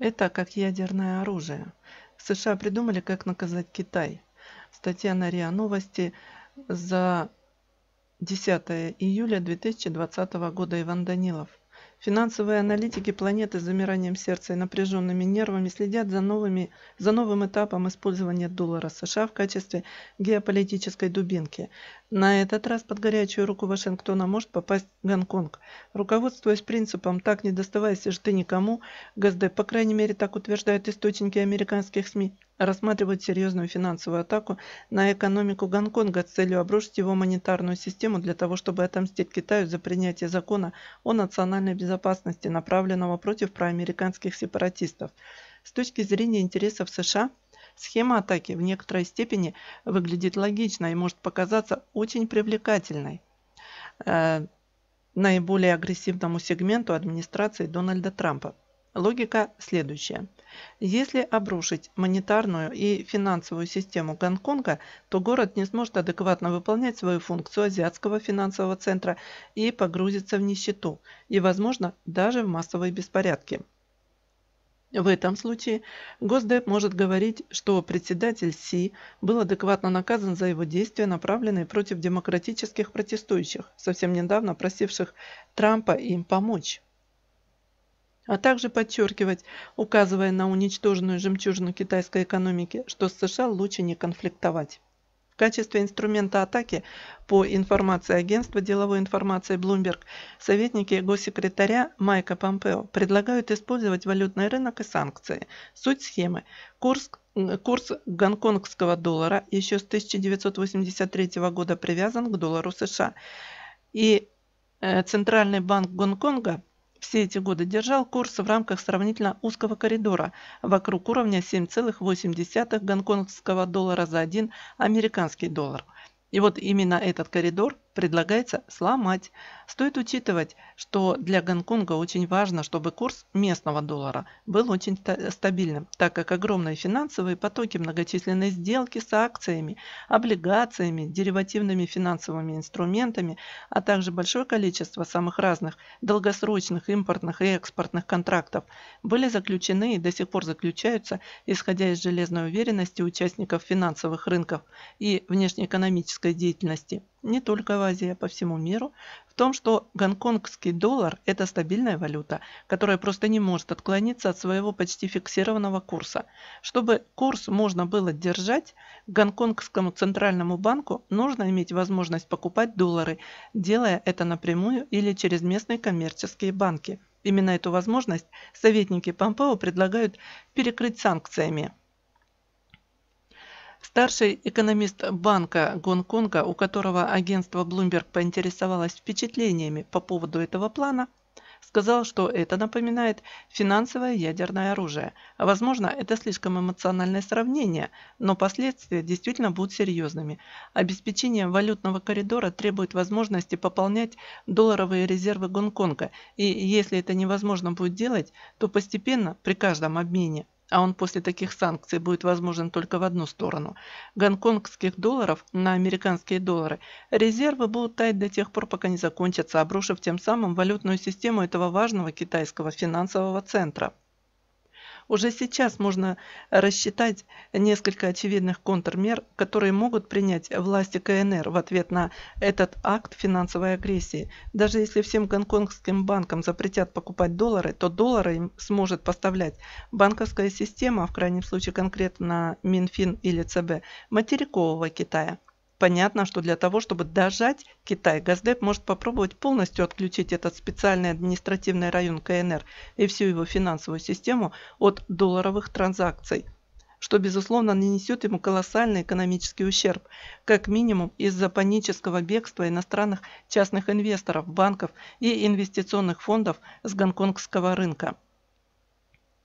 Это как ядерное оружие. США придумали, как наказать Китай. Статья на РИА Новости за 10 июля 2020 года Иван Данилов – Финансовые аналитики планеты с замиранием сердца и напряженными нервами следят за, новыми, за новым этапом использования доллара США в качестве геополитической дубинки. На этот раз под горячую руку Вашингтона может попасть Гонконг. Руководствуясь принципом «так не доставайся же ты никому», ГСД, по крайней мере так утверждают источники американских СМИ, Рассматривать серьезную финансовую атаку на экономику Гонконга с целью обрушить его монетарную систему для того, чтобы отомстить Китаю за принятие закона о национальной безопасности, направленного против проамериканских сепаратистов. С точки зрения интересов США, схема атаки в некоторой степени выглядит логично и может показаться очень привлекательной э, наиболее агрессивному сегменту администрации Дональда Трампа. Логика следующая. Если обрушить монетарную и финансовую систему Гонконга, то город не сможет адекватно выполнять свою функцию азиатского финансового центра и погрузится в нищету, и, возможно, даже в массовые беспорядки. В этом случае Госдеп может говорить, что председатель Си был адекватно наказан за его действия, направленные против демократических протестующих, совсем недавно просивших Трампа им помочь а также подчеркивать, указывая на уничтоженную жемчужину китайской экономики, что с США лучше не конфликтовать. В качестве инструмента атаки по информации агентства деловой информации Bloomberg советники госсекретаря Майка Помпео предлагают использовать валютный рынок и санкции. Суть схемы – курс, э, курс гонконгского доллара еще с 1983 года привязан к доллару США. И э, Центральный банк Гонконга – все эти годы держал курс в рамках сравнительно узкого коридора вокруг уровня 7,8 гонконгского доллара за один американский доллар. И вот именно этот коридор предлагается сломать. Стоит учитывать, что для Гонконга очень важно, чтобы курс местного доллара был очень стабильным, так как огромные финансовые потоки, многочисленные сделки с акциями, облигациями, деривативными финансовыми инструментами, а также большое количество самых разных долгосрочных импортных и экспортных контрактов были заключены и до сих пор заключаются, исходя из железной уверенности участников финансовых рынков и внешнеэкономической деятельности не только в Азии, а по всему миру, в том, что гонконгский доллар – это стабильная валюта, которая просто не может отклониться от своего почти фиксированного курса. Чтобы курс можно было держать, гонконгскому центральному банку нужно иметь возможность покупать доллары, делая это напрямую или через местные коммерческие банки. Именно эту возможность советники Помпео предлагают перекрыть санкциями. Старший экономист Банка Гонконга, у которого агентство Bloomberg поинтересовалось впечатлениями по поводу этого плана, сказал, что это напоминает финансовое ядерное оружие. Возможно, это слишком эмоциональное сравнение, но последствия действительно будут серьезными. Обеспечение валютного коридора требует возможности пополнять долларовые резервы Гонконга, и если это невозможно будет делать, то постепенно при каждом обмене а он после таких санкций будет возможен только в одну сторону, гонконгских долларов на американские доллары, резервы будут таять до тех пор, пока не закончатся, обрушив тем самым валютную систему этого важного китайского финансового центра. Уже сейчас можно рассчитать несколько очевидных контрмер, которые могут принять власти КНР в ответ на этот акт финансовой агрессии. Даже если всем гонконгским банкам запретят покупать доллары, то доллары им сможет поставлять банковская система, в крайнем случае конкретно Минфин или ЦБ, материкового Китая. Понятно, что для того, чтобы дожать Китай, Газдеп может попробовать полностью отключить этот специальный административный район КНР и всю его финансовую систему от долларовых транзакций, что, безусловно, нанесет ему колоссальный экономический ущерб, как минимум из-за панического бегства иностранных частных инвесторов, банков и инвестиционных фондов с гонконгского рынка.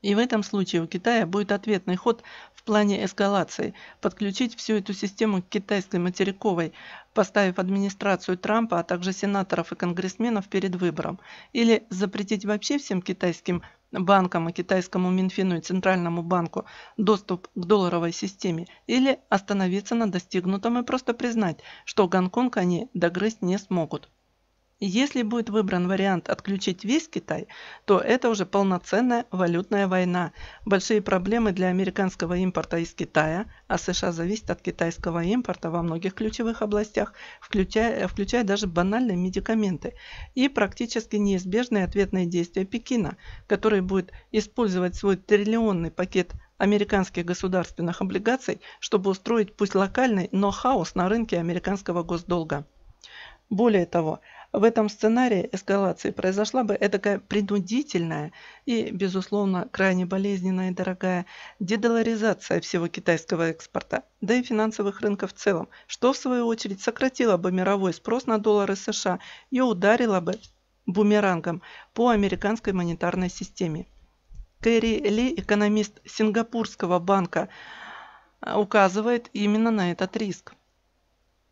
И в этом случае у Китая будет ответный ход в плане эскалации – подключить всю эту систему к китайской материковой, поставив администрацию Трампа, а также сенаторов и конгрессменов перед выбором, или запретить вообще всем китайским банкам и китайскому Минфину и Центральному банку доступ к долларовой системе, или остановиться на достигнутом и просто признать, что Гонконг они догрызть не смогут если будет выбран вариант отключить весь Китай, то это уже полноценная валютная война. Большие проблемы для американского импорта из Китая, а США зависит от китайского импорта во многих ключевых областях, включая, включая даже банальные медикаменты. И практически неизбежные ответные действия Пекина, который будет использовать свой триллионный пакет американских государственных облигаций, чтобы устроить пусть локальный, но хаос на рынке американского госдолга. Более того, в этом сценарии эскалации произошла бы эдакая принудительная и, безусловно, крайне болезненная и дорогая дедоларизация всего китайского экспорта, да и финансовых рынков в целом, что, в свою очередь, сократило бы мировой спрос на доллары США и ударило бы бумерангом по американской монетарной системе. Кэрри Ли, экономист Сингапурского банка, указывает именно на этот риск.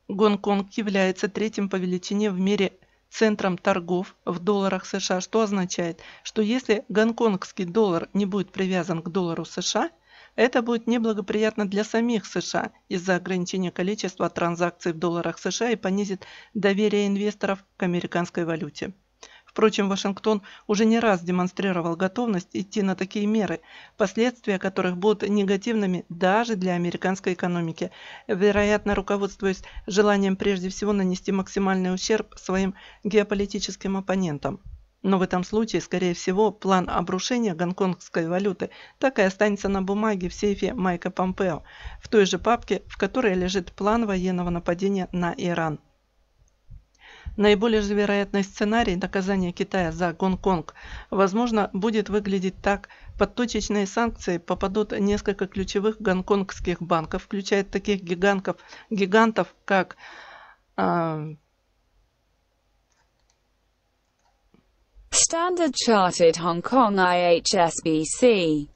Гонконг является третьим по величине в мире центром торгов в долларах США, что означает, что если гонконгский доллар не будет привязан к доллару США, это будет неблагоприятно для самих США из-за ограничения количества транзакций в долларах США и понизит доверие инвесторов к американской валюте. Впрочем, Вашингтон уже не раз демонстрировал готовность идти на такие меры, последствия которых будут негативными даже для американской экономики, вероятно, руководствуясь желанием прежде всего нанести максимальный ущерб своим геополитическим оппонентам. Но в этом случае, скорее всего, план обрушения гонконгской валюты так и останется на бумаге в сейфе Майка Помпео, в той же папке, в которой лежит план военного нападения на Иран. Наиболее же вероятный сценарий наказания Китая за Гонконг, возможно, будет выглядеть так. Под точечные санкции попадут несколько ключевых гонконгских банков, включая таких гигантов, гигантов как а, Standard Chartered Hong Kong IHSBC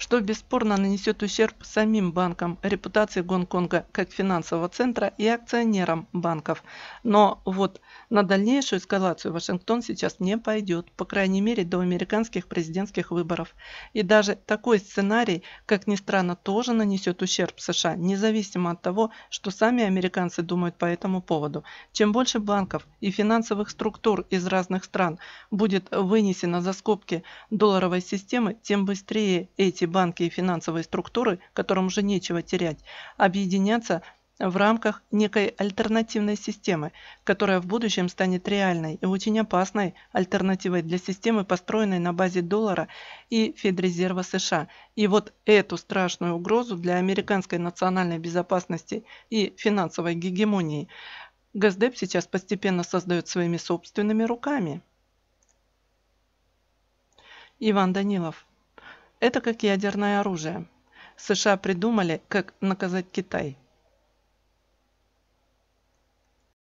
что бесспорно нанесет ущерб самим банкам, репутации Гонконга как финансового центра и акционерам банков. Но вот на дальнейшую эскалацию Вашингтон сейчас не пойдет, по крайней мере до американских президентских выборов. И даже такой сценарий, как ни странно, тоже нанесет ущерб США, независимо от того, что сами американцы думают по этому поводу. Чем больше банков и финансовых структур из разных стран будет вынесено за скобки долларовой системы, тем быстрее эти банки и финансовые структуры, которым уже нечего терять, объединятся в рамках некой альтернативной системы, которая в будущем станет реальной и очень опасной альтернативой для системы, построенной на базе доллара и Федрезерва США. И вот эту страшную угрозу для американской национальной безопасности и финансовой гегемонии Газдеп сейчас постепенно создает своими собственными руками. Иван Данилов это как ядерное оружие. США придумали, как наказать Китай.